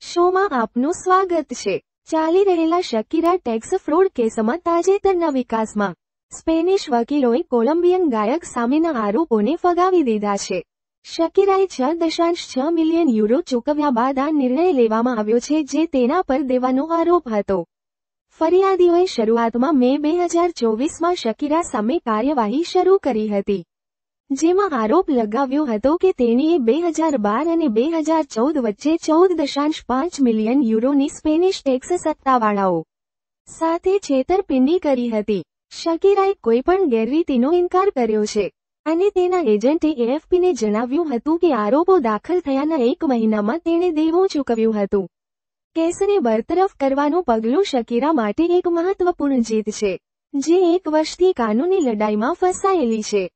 શોમાં આપનું સ્વાગત છે ચાલી રહેલા શકીરા ટેક્સ ફ્રોડ કેસમાં તાજેતરના વિકાસમાં સ્પેનિશ વકીલોએ કોલંબિયન ગાયક સામેના આરોપોને ફગાવી દીધા છે શકીરાએ છ દશાંશ છ મિલિયન યુરો ચૂકવ્યા બાદ આ નિર્ણય લેવામાં આવ્યો છે જે તેના પર દેવાનો આરોપ હતો ફરિયાદીઓએ શરૂઆતમાં મે બે હજાર ચોવીસમાં શકીરા સામે કાર્યવાહી શરૂ કરી હતી જેમાં આરોપ લગાવ્યો હતો કે તેણીએ બે હજાર બાર અને બે હજાર ચૌદ વચ્ચે ચૌદ દશાંશ પાંચ મિલિયન યુરોની સ્પેનિશ ટેક્સ સત્તાવાળાઓ સાથે છેતરપિંડી કરી હતી શકીરાએ કોઈપણ ગેરરીતિનો ઇનકાર કર્યો છે અને તેના એજન્ટે એએફપીને જણાવ્યું હતું કે આરોપો દાખલ થયાના એક મહિનામાં તેણે દેવું ચૂકવ્યું હતું કેસને બરતરફ કરવાનું પગલું શકીરા માટે એક મહત્વપૂર્ણ જીત છે જે એક વર્ષથી કાનૂની લડાઈમાં ફસાયેલી છે